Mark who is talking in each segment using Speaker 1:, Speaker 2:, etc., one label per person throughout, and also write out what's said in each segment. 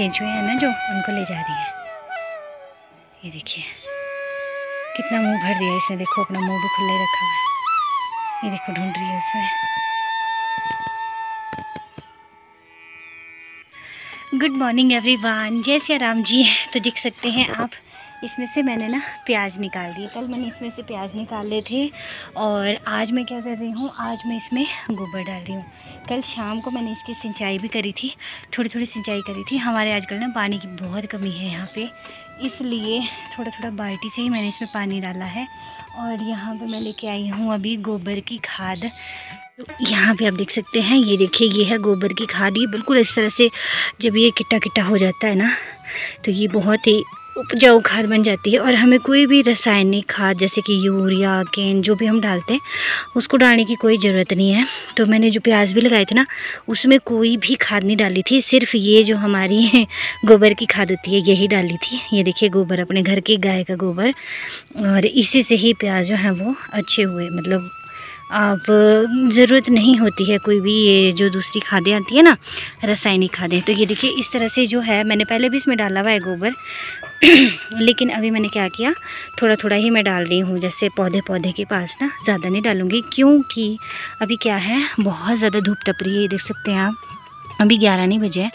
Speaker 1: केंचुए हैं ना जो उनको ले जा रही है ये देखिए कितना मुंह भर दिया इसने देखो अपना मुंह भी खुला ही रखा हुआ है ये देखो ढूंढ रही है उसमें गुड मॉर्निंग एवरीवन जय सिया राम जी तो देख सकते हैं आप इसमें से मैंने ना प्याज निकाल दिए कल मैंने इसमें से प्याज निकाले थे और आज मैं क्या कर रही हूँ आज मैं इसमें गोबर डाल रही हूँ कल शाम को मैंने इसकी सिंचाई भी करी थी थोड़ी थोड़ी सिंचाई करी थी हमारे आजकल ना पानी की बहुत कमी है यहाँ पे इसलिए थोड़ा थोड़ा बाल्टी से ही मैंने इसमें पानी डाला है और यहाँ पे मैं लेके आई हूँ अभी गोबर की खाद तो यहाँ पे आप देख सकते हैं ये देखिए ये है गोबर की खाद ये बिल्कुल इस तरह से जब ये किट्टा किट्टा हो जाता है ना तो ये बहुत ही उपजाऊ खाद बन जाती है और हमें कोई भी रासायनिक खाद जैसे कि यूरिया केन जो भी हम डालते हैं उसको डालने की कोई ज़रूरत नहीं है तो मैंने जो प्याज भी लगाए थे ना उसमें कोई भी खाद नहीं डाली थी सिर्फ ये जो हमारी गोबर की खाद होती है यही डाली थी ये देखिए गोबर अपने घर के गाय का गोबर और इसी से ही प्याज जो है वो अच्छे हुए मतलब आप ज़रूरत नहीं होती है कोई भी ये जो दूसरी खादें आती है ना रासायनिक खादें तो ये देखिए इस तरह से जो है मैंने पहले भी इसमें डाला हुआ है गोबर लेकिन अभी मैंने क्या किया थोड़ा थोड़ा ही मैं डाल रही हूँ जैसे पौधे पौधे के पास ना ज़्यादा नहीं डालूँगी क्योंकि अभी क्या है बहुत ज़्यादा धूप तप रही है देख सकते हैं आप अभी ग्यारह नहीं बजे हैं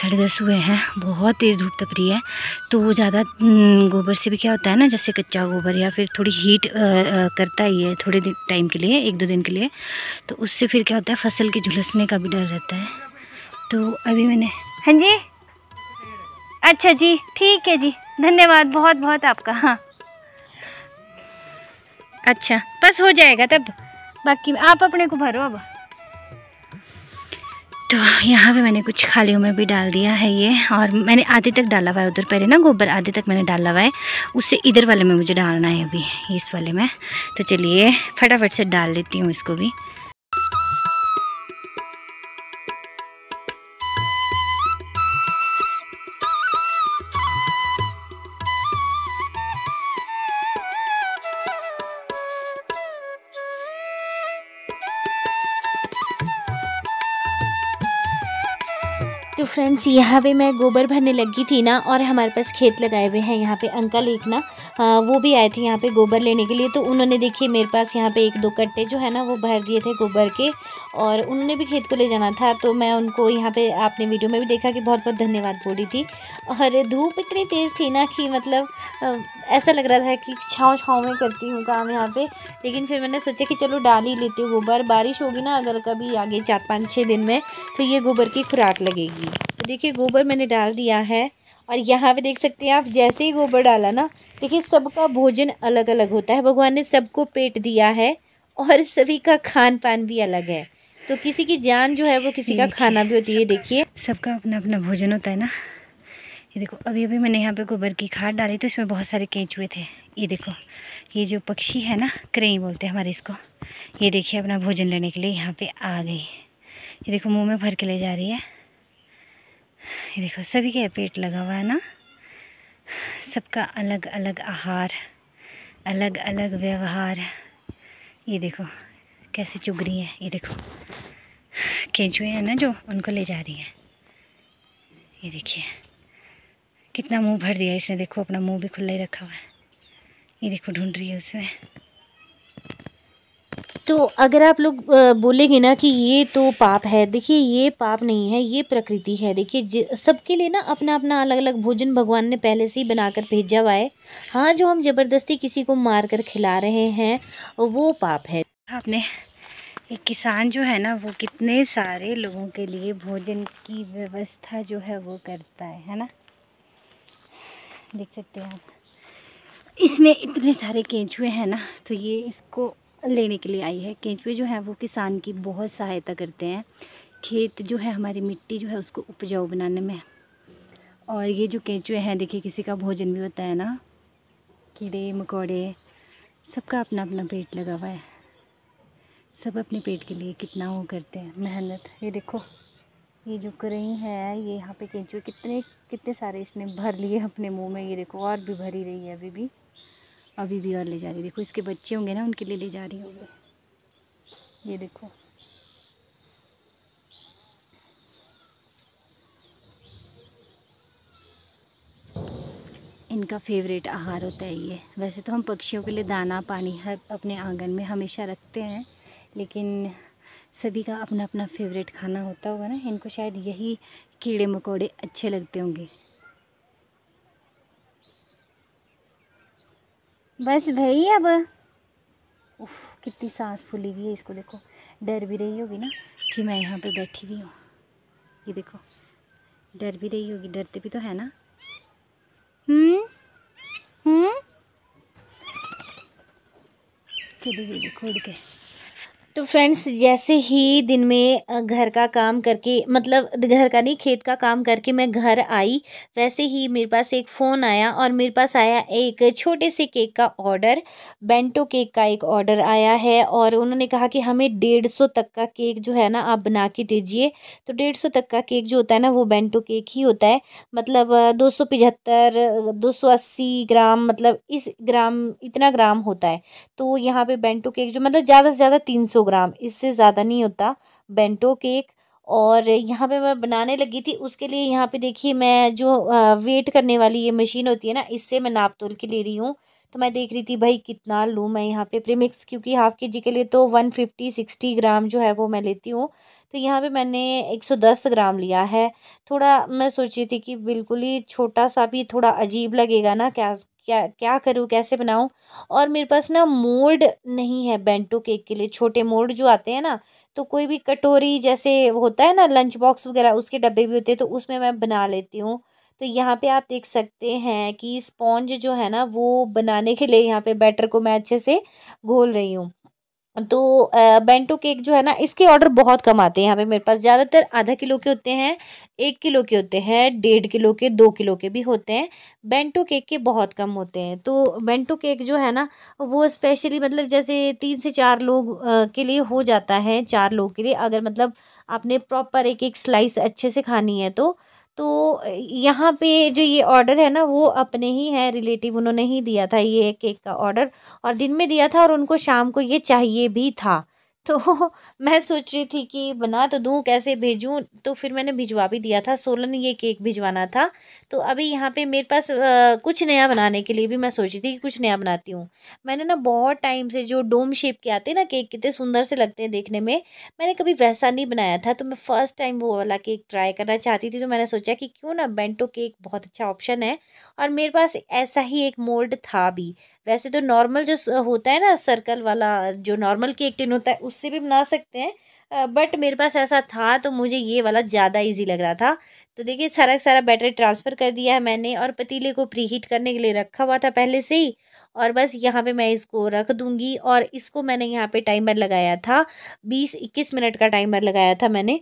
Speaker 1: साढ़े दस हुए हैं बहुत तेज़ धूप तप रही है तो वो ज़्यादा हम्म, गोबर से भी क्या होता है ना जैसे कच्चा गोबर या फिर थोड़ी हीट आ, आ, करता ही है थोड़े टाइम के लिए एक दो दिन के लिए तो उससे फिर क्या होता है फसल के झुलसने का भी डर रहता है तो अभी मैंने हाँ जी अच्छा जी ठीक है जी धन्यवाद बहुत बहुत आपका हाँ अच्छा बस हो जाएगा तब बाकी आप अपने को भरो अब तो यहाँ पे मैंने कुछ खालियों में भी डाल दिया है ये और मैंने आधे तक डाला हुआ है उधर पहले ना गोबर आधे तक मैंने डाला हुआ है उससे इधर वाले में मुझे डालना है अभी इस वाले में तो चलिए फटाफट से डाल लेती हूँ इसको भी
Speaker 2: तो फ्रेंड्स यहाँ पे मैं गोबर भरने लगी थी ना और हमारे पास खेत लगाए हुए हैं यहाँ पे अंकल एक ना वो भी आए थे यहाँ पे गोबर लेने के लिए तो उन्होंने देखिए मेरे पास यहाँ पे एक दो कट्टे जो है ना वो भर दिए थे गोबर के और उन्होंने भी खेत को ले जाना था तो मैं उनको यहाँ पे आपने वीडियो में भी देखा कि बहुत बहुत धन्यवाद बोली थी और धूप इतनी तेज़ थी ना कि मतलब ऐसा लग रहा था कि छाँव छाँव में करती हूँ काम यहाँ पर लेकिन फिर मैंने सोचा कि चलो डाल ही लेती हूँ गोबर बारिश होगी ना अगर कभी आगे चार पाँच छः दिन में तो ये गोबर की खुराक लगेगी तो देखिए गोबर मैंने डाल दिया है और यहाँ पे देख सकते हैं आप जैसे ही गोबर डाला ना देखिए सबका भोजन अलग अलग होता है भगवान ने सबको पेट दिया है और सभी का खान पान भी अलग है तो
Speaker 1: किसी की जान
Speaker 2: जो है वो किसी का खाना भी होती है देखिए
Speaker 1: सबका अपना अपना भोजन होता है ना ये देखो अभी अभी मैंने यहाँ पे गोबर की खाद डाली तो इसमें बहुत सारे केंचुए थे ये देखो ये जो पक्षी है ना क्रेई बोलते हैं हमारे इसको ये देखिए अपना भोजन लेने के लिए यहाँ पे आ गई ये देखो मुंह में भर के ले जा रही है ये देखो सभी का पेट लगा हुआ है ना सबका अलग अलग आहार अलग अलग व्यवहार ये देखो कैसे चुग रही है ये देखो केंचुए हैं ना जो उनको ले जा रही है ये देखिए कितना मुंह भर दिया इसने देखो अपना मुंह भी खुला ही रखा हुआ है ये देखो ढूंढ रही है उसमें
Speaker 2: तो अगर आप लोग बोलेंगे ना कि ये तो पाप है देखिए ये पाप नहीं है ये प्रकृति है देखिए सबके लिए ना अपना अपना अलग अलग भोजन भगवान ने पहले से ही बनाकर भेजा हुआ है हाँ जो हम ज़बरदस्ती किसी को मार कर खिला रहे हैं वो पाप है आपने एक
Speaker 1: किसान जो है ना वो कितने सारे लोगों के लिए भोजन की व्यवस्था जो है वो करता है है ना देख सकते हैं आप इसमें इतने सारे केंचुए हैं ना तो ये इसको लेने के लिए आई है केंचुए जो हैं वो किसान की बहुत सहायता करते हैं खेत जो है हमारी मिट्टी जो है उसको उपजाऊ बनाने में और ये जो केंचुए हैं देखिए किसी का भोजन भी होता है ना कीड़े मकोड़े सबका अपना अपना पेट लगा हुआ है सब अपने पेट के लिए कितना वो करते हैं मेहनत ये देखो ये जो करई है ये यहाँ पे केंचुए कितने कितने सारे इसने भर लिए अपने मुंह में ये देखो और भी भरी रही है अभी भी अभी भी और ले जा रही देखो इसके बच्चे होंगे ना उनके लिए ले जा रही होंगे ये देखो इनका फेवरेट आहार होता है ये वैसे तो हम पक्षियों के लिए दाना पानी हर अपने आंगन में हमेशा रखते हैं लेकिन सभी का अपना अपना फेवरेट खाना होता होगा ना इनको शायद यही कीड़े मकोड़े अच्छे लगते होंगे बस भाई अब उफ कितनी सांस फूली हुई है इसको देखो डर भी रही होगी ना कि मैं यहाँ पे बैठी हुई हूँ ये देखो डर भी रही होगी डरते भी तो है ना हम्म हम्म चलिए देखो उड़ के
Speaker 2: तो फ्रेंड्स जैसे ही दिन में घर का काम करके मतलब घर का नहीं खेत का काम करके मैं घर आई वैसे ही मेरे पास एक फ़ोन आया और मेरे पास आया एक छोटे से केक का ऑर्डर बेंटो केक का एक ऑर्डर आया है और उन्होंने कहा कि हमें डेढ़ सौ तक का केक जो है ना आप बना के दीजिए तो डेढ़ सौ तक का केक जो होता है ना वो बेंटो केक ही होता है मतलब दो सौ पिचहत्तर दो सौ अस्सी ग्राम मतलब इस ग्राम इतना ग्राम होता है तो यहाँ पर बेंटो केक जो मतलब ज़्यादा से ज़्यादा तीन सौ सौ ग्राम इससे ज़्यादा नहीं होता बेंटो केक और यहाँ पे मैं बनाने लगी थी उसके लिए यहाँ पे देखिए मैं जो वेट करने वाली ये मशीन होती है ना इससे मैं नाप तोल के ले रही हूँ तो मैं देख रही थी भाई कितना लूँ मैं यहाँ पे प्रीमिक्स क्योंकि हाफ़ के जी के लिए तो वन फिफ्टी सिक्सटी ग्राम जो है वो मैं लेती हूँ तो यहाँ पे मैंने एक सौ दस ग्राम लिया है थोड़ा मैं सोची थी कि बिल्कुल ही छोटा सा भी थोड़ा अजीब लगेगा ना क्या क्या क्या करूँ कैसे बनाऊँ और मेरे पास ना मोल्ड नहीं है बेंटो केक के लिए छोटे मोल्ड जो आते हैं ना तो कोई भी कटोरी जैसे होता है ना लंच बॉक्स वगैरह उसके डब्बे भी होते हैं तो उसमें मैं बना लेती हूँ तो यहाँ पे आप देख सकते हैं कि स्पॉन्ज जो है ना वो बनाने के लिए यहाँ पे बैटर को मैं अच्छे से घोल रही हूँ तो बेंटो केक जो है ना इसके ऑर्डर बहुत कम आते हैं यहाँ पे मेरे पास ज़्यादातर आधा किलो के होते हैं एक किलो के होते हैं डेढ़ किलो के दो किलो के भी होते हैं बेंटो केक के बहुत कम होते हैं तो बेंटो केक जो है ना वो स्पेशली मतलब जैसे तीन से चार लोग के लिए हो जाता है चार लोग के लिए अगर मतलब आपने प्रॉपर एक एक स्लाइस अच्छे से खानी है तो तो यहाँ पे जो ये ऑर्डर है ना वो अपने ही हैं रिलेटिव उन्होंने ही दिया था ये केक का ऑर्डर और दिन में दिया था और उनको शाम को ये चाहिए भी था तो मैं सोच रही थी कि बना तो दूँ कैसे भेजूँ तो फिर मैंने भिजवा भी दिया था सोलन ये केक भिजवाना था तो अभी यहाँ पे मेरे पास आ, कुछ नया बनाने के लिए भी मैं सोची थी कि कुछ नया बनाती हूँ मैंने ना बहुत टाइम से जो डोम शेप के आते हैं ना केक कितने सुंदर से लगते हैं देखने में मैंने कभी वैसा नहीं बनाया था तो मैं फ़र्स्ट टाइम वो वाला केक ट्राई करना चाहती थी तो मैंने सोचा कि क्यों ना बेंटो केक बहुत अच्छा ऑप्शन है और मेरे पास ऐसा ही एक मोल्ड था भी वैसे तो नॉर्मल जो होता है ना सर्कल वाला जो नॉर्मल केक टिन होता है उससे भी बना सकते हैं बट मेरे पास ऐसा था तो मुझे ये वाला ज़्यादा इजी लग रहा था तो देखिए सारा सारा बैटर ट्रांसफ़र कर दिया है मैंने और पतीले को प्री हीट करने के लिए रखा हुआ था पहले से ही और बस यहाँ पे मैं इसको रख दूँगी और इसको मैंने यहाँ पे टाइमर लगाया था बीस इक्कीस मिनट का टाइमर लगाया था मैंने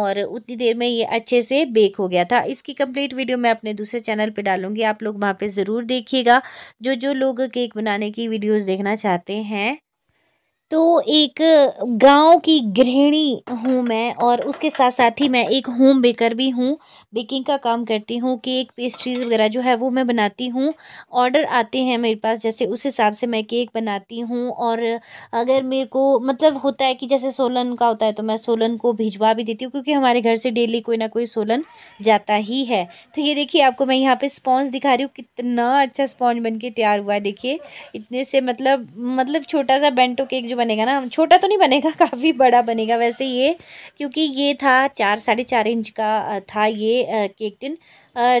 Speaker 2: और उतनी देर में ये अच्छे से बेक हो गया था इसकी कंप्लीट वीडियो मैं अपने दूसरे चैनल पे डालूंगी आप लोग वहाँ पे ज़रूर देखिएगा जो जो लोग केक बनाने की वीडियोस देखना चाहते हैं तो एक गांव की गृहिणी हूँ मैं और उसके साथ साथ ही मैं एक होम बेकर भी हूँ बेकिंग का काम करती हूँ केक पेस्ट्रीज़ वगैरह जो है वो मैं बनाती हूँ ऑर्डर आते हैं मेरे पास जैसे उस हिसाब से मैं केक बनाती हूँ और अगर मेरे को मतलब होता है कि जैसे सोलन का होता है तो मैं सोलन को भिजवा भी देती हूँ क्योंकि हमारे घर से डेली कोई ना कोई सोलन जाता ही है तो ये देखिए आपको मैं यहाँ पर स्पॉन्ज दिखा रही हूँ कितना अच्छा स्पॉन्ज बन के तैयार हुआ है देखिए इतने से मतलब मतलब छोटा सा बेंटो केक जो बनेगा ना छोटा तो नहीं बनेगा काफ़ी बड़ा बनेगा वैसे ये क्योंकि ये था चार साढ़े चार इंच का था ये केक टिन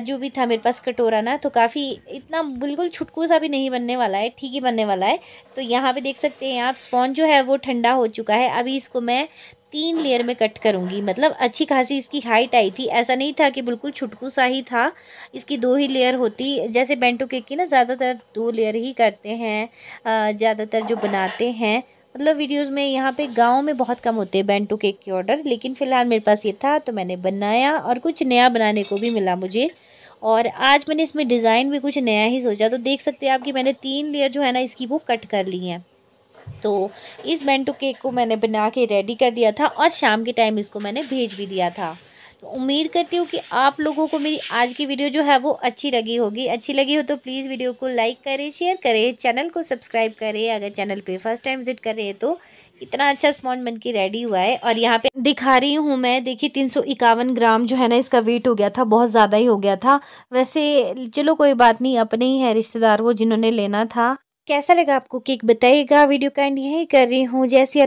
Speaker 2: जो भी था मेरे पास कटोरा ना तो काफ़ी इतना बिल्कुल छुटकू सा भी नहीं बनने वाला है ठीक ही बनने वाला है तो यहाँ पे देख सकते हैं आप स्पॉन्ज जो है वो ठंडा हो चुका है अभी इसको मैं तीन लेयर में कट करूँगी मतलब अच्छी खासी इसकी हाइट आई थी ऐसा नहीं था कि बिल्कुल छुटकू सा ही था इसकी दो ही लेयर होती जैसे बेंटो केक की ना ज़्यादातर दो लेयर ही करते हैं ज़्यादातर जो बनाते हैं मतलब वीडियोस में यहाँ पे गांव में बहुत कम होते हैं बेंटू केक के ऑर्डर लेकिन फ़िलहाल मेरे पास ये था तो मैंने बनाया और कुछ नया बनाने को भी मिला मुझे और आज मैंने इसमें डिज़ाइन भी कुछ नया ही सोचा तो देख सकते हैं आप कि मैंने तीन लेयर जो है ना इसकी वो कट कर ली हैं तो इस बेंटू केक को मैंने बना के रेडी कर दिया था और शाम के टाइम इसको मैंने भेज भी दिया था तो उम्मीद करती हूँ कि आप लोगों को मेरी आज की वीडियो जो है वो अच्छी लगी होगी अच्छी लगी हो तो प्लीज़ वीडियो को लाइक करें शेयर करें चैनल को सब्सक्राइब करें अगर चैनल पे फर्स्ट टाइम विजिट कर रहे हैं तो इतना अच्छा स्पॉन्ज बन के रेडी हुआ है और यहाँ पे दिखा रही हूँ मैं देखिए तीन सौ इक्यावन ग्राम जो है ना इसका वेट हो गया था बहुत ज़्यादा ही हो गया था वैसे चलो कोई बात नहीं अपने ही है रिश्तेदार वो जिन्होंने लेना था कैसा लगा आपको केक बताइएगा वीडियो का एंड यही कर रही हूँ जैसी